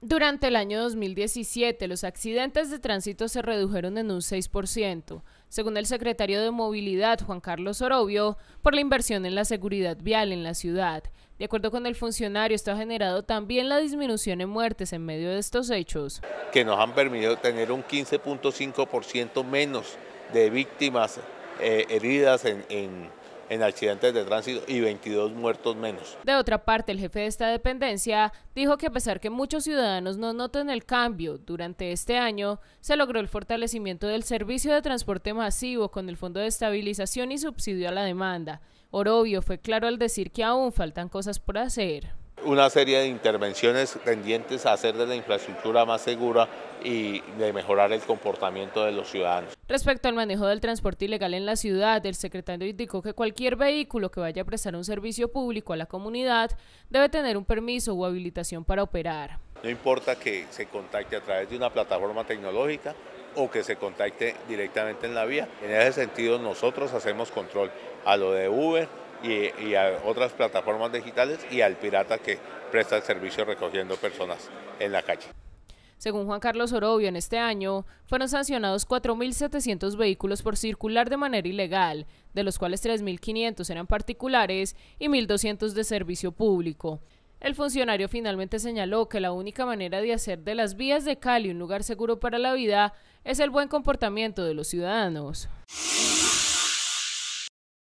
Durante el año 2017, los accidentes de tránsito se redujeron en un 6%, según el secretario de Movilidad, Juan Carlos Orobio, por la inversión en la seguridad vial en la ciudad. De acuerdo con el funcionario, esto ha generado también la disminución en muertes en medio de estos hechos. Que nos han permitido tener un 15.5% menos de víctimas eh, heridas en en accidentes de tránsito y 22 muertos menos. De otra parte, el jefe de esta dependencia dijo que a pesar que muchos ciudadanos no noten el cambio durante este año, se logró el fortalecimiento del servicio de transporte masivo con el Fondo de Estabilización y Subsidio a la Demanda. Orobio fue claro al decir que aún faltan cosas por hacer una serie de intervenciones pendientes a hacer de la infraestructura más segura y de mejorar el comportamiento de los ciudadanos. Respecto al manejo del transporte ilegal en la ciudad, el secretario indicó que cualquier vehículo que vaya a prestar un servicio público a la comunidad debe tener un permiso o habilitación para operar. No importa que se contacte a través de una plataforma tecnológica o que se contacte directamente en la vía. En ese sentido nosotros hacemos control a lo de Uber, y, a otras plataformas digitales y al pirata que presta el servicio recogiendo personas en la calle. Según Juan Carlos Orobio, en este año fueron sancionados 4.700 vehículos por circular de manera ilegal, de los cuales 3.500 eran particulares y 1.200 de servicio público. El funcionario finalmente señaló que la única manera de hacer de las vías de Cali un lugar seguro para la vida es el buen comportamiento de los ciudadanos.